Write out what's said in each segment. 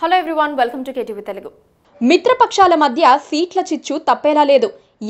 hello everyone welcome to KTV Telugu మిత్రపక్షాల మధ్య సీట్ల చిచ్చు తప్పేలా లేదు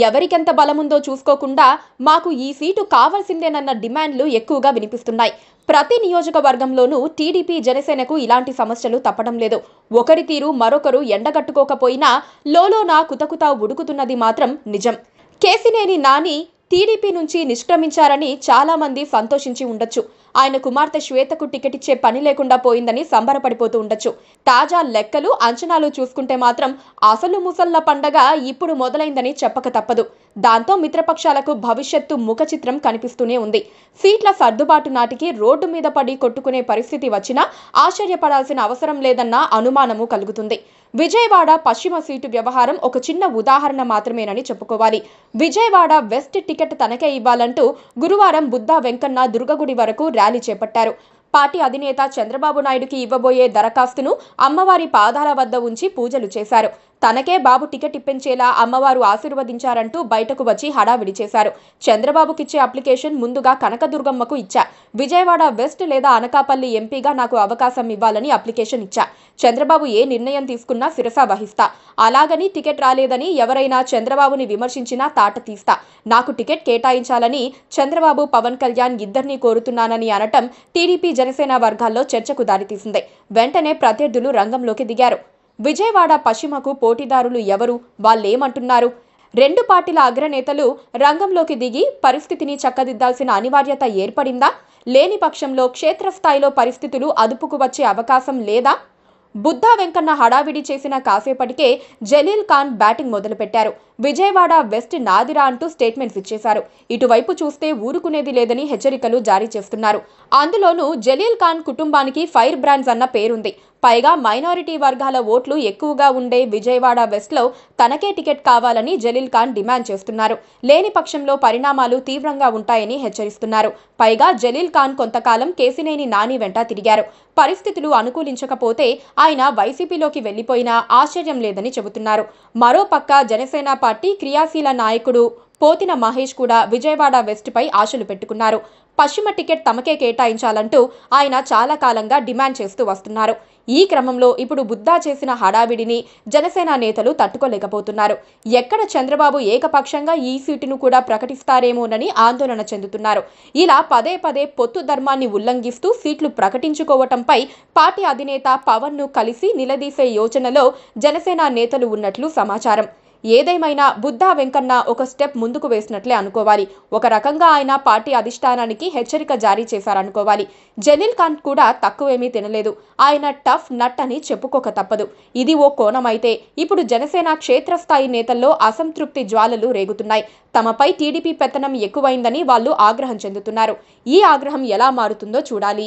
ఎవరికెంత బలముందో చూసుకోకుండా మాకు ఈ సీటు కావాల్సిందేనన్న డిమాండ్లు ఎక్కువగా వినిపిస్తున్నాయి ప్రతి నియోజకవర్గంలోనూ టీడీపీ జనసేనకు ఇలాంటి సమస్యలు తప్పడం లేదు ఒకరి తీరు మరొకరు ఎండగట్టుకోకపోయినా లోలోనా కుతకుత ఉడుకుతున్నది మాత్రం నిజం కేసినేని నాని టీడీపీ నుంచి నిష్క్రమించారని చాలామంది సంతోషించి ఉండొచ్చు ఆయన కుమార్తె శ్వేతకు టికెట్ ఇచ్చే పని లేకుండా పోయిందని సంబరపడిపోతూ ఉండొచ్చు తాజా లెక్కలు అంచనాలు చూసుకుంటే మాత్రం అసలు ముసల్ల పండగ ఇప్పుడు మొదలైందని చెప్పక తప్పదు దాంతో మిత్రపక్షాలకు భవిష్యత్తు ముఖ చిత్రం కనిపిస్తూనే ఉంది సీట్ల సర్దుబాటు నాటికి రోడ్డు మీద పడి కొట్టుకునే పరిస్థితి వచ్చినా ఆశ్చర్యపడాల్సిన అవసరం లేదన్న అనుమానము కలుగుతుంది విజయవాడ పశ్చిమ సీటు వ్యవహారం ఒక చిన్న ఉదాహరణ మాత్రమేనని చెప్పుకోవాలి విజయవాడ వెస్ట్ టికెట్ తనకే ఇవ్వాలంటూ గురువారం బుద్ధా వెంకన్న దుర్గగుడి వరకు ర్యాలీ చేపట్టారు పార్టీ అధినేత చంద్రబాబు నాయుడుకి ఇవ్వబోయే దరఖాస్తును అమ్మవారి పాదాల వద్ద ఉంచి పూజలు చేశారు తనకే బాబు టికెట్ ఇప్పించేలా అమ్మవారు ఆశీర్వదించారంటూ బయటకు వచ్చి హడావిడి చేశారు చంద్రబాబుకిచ్చే అప్లికేషన్ ముందుగా కనకదుర్గమ్మకు ఇచ్చా విజయవాడ వెస్ట్ లేదా అనకాపల్లి ఎంపీగా నాకు అవకాశం ఇవ్వాలని అప్లికేషన్ ఇచ్చా చంద్రబాబు ఏ నిర్ణయం తీసుకున్నా శిరస వహిస్తా అలాగని టికెట్ రాలేదని ఎవరైనా చంద్రబాబుని విమర్శించినా తాట తీస్తా నాకు టికెట్ కేటాయించాలని చంద్రబాబు పవన్ కళ్యాణ్ ఇద్దరినీ కోరుతున్నానని అనటం టీడీపీ జనసేన వర్గాల్లో చర్చకు దారితీసింది వెంటనే ప్రత్యర్థులు రంగంలోకి దిగారు విజయవాడ పశ్చిమకు పోటీదారులు ఎవరు వాళ్ళేమంటున్నారు రెండు పార్టీల అగ్రనేతలు రంగంలోకి దిగి పరిస్థితిని చక్కదిద్దాల్సిన అనివార్యత ఏర్పడిందా లేని పక్షంలో క్షేత్రస్థాయిలో పరిస్థితులు అదుపుకు వచ్చే అవకాశం లేదా బుద్ధా వెంకన్న హడావిడి చేసిన కాసేపటికే జలీల్ ఖాన్ బ్యాటింగ్ మొదలుపెట్టారు విజయవాడ వెస్ట్ నాదిరా అంటూ స్టేట్మెంట్స్ ఇచ్చేశారు ఇటువైపు చూస్తే ఊరుకునేది లేదని హెచ్చరికలు జారీ చేస్తున్నారు అందులోనూ జలీల్ ఖాన్ కుటుంబానికి ఫైర్ బ్రాండ్స్ అన్న పేరుంది పైగా మైనారిటీ వర్గాల ఓట్లు ఎక్కువగా ఉండే విజయవాడ వెస్ట్లో తనకే టికెట్ కావాలని జలీల్ ఖాన్ డిమాండ్ చేస్తున్నారు లేని పక్షంలో పరిణామాలు తీవ్రంగా ఉంటాయని హెచ్చరిస్తున్నారు పైగా జలీల్ ఖాన్ కొంతకాలం కేసినేని నాని వెంట తిరిగారు పరిస్థితులు అనుకూలించకపోతే ఆయన వైసీపీలోకి వెళ్లిపోయినా ఆశ్చర్యం లేదని చెబుతున్నారు మరోపక్క జనసేన పార్టీ క్రియాశీల నాయకుడు పోతిన మహేష్ కూడా విజయవాడ వెస్ట్పై ఆశలు పెట్టుకున్నారు పశ్చిమ టికెట్ తమకే కేటాయించాలంటూ ఆయన చాలా కాలంగా డిమాండ్ చేస్తూ వస్తున్నారు ఈ క్రమంలో ఇప్పుడు బుద్ధా చేసిన హడావిడిని జనసేన నేతలు తట్టుకోలేకపోతున్నారు ఎక్కడ చంద్రబాబు ఏకపక్షంగా ఈ సీటును కూడా ప్రకటిస్తారేమోనని ఆందోళన చెందుతున్నారు ఇలా పదే పదే పొత్తు ధర్మాన్ని ఉల్లంఘిస్తూ సీట్లు ప్రకటించుకోవటంపై పార్టీ అధినేత పవన్ను కలిసి నిలదీసే యోచనలో జనసేన నేతలు ఉన్నట్లు సమాచారం ఏదేమైనా బుద్ధా వెంకన్న ఒక స్టెప్ ముందుకు వేసినట్లే అనుకోవాలి ఒక రకంగా ఆయన పార్టీ అధిష్టానానికి హెచ్చరిక జారీ చేశారనుకోవాలి జనీల్ ఖాన్ కూడా తక్కువేమీ తినలేదు ఆయన టఫ్ నట్ అని చెప్పుకోక తప్పదు ఇది ఓ కోణమైతే ఇప్పుడు జనసేన క్షేత్రస్థాయి నేతల్లో అసంతృప్తి జ్వాలలు రేగుతున్నాయి తమపై టీడీపీ పెత్తనం ఎక్కువైందని వాళ్ళు ఆగ్రహం చెందుతున్నారు ఈ ఆగ్రహం ఎలా మారుతుందో చూడాలి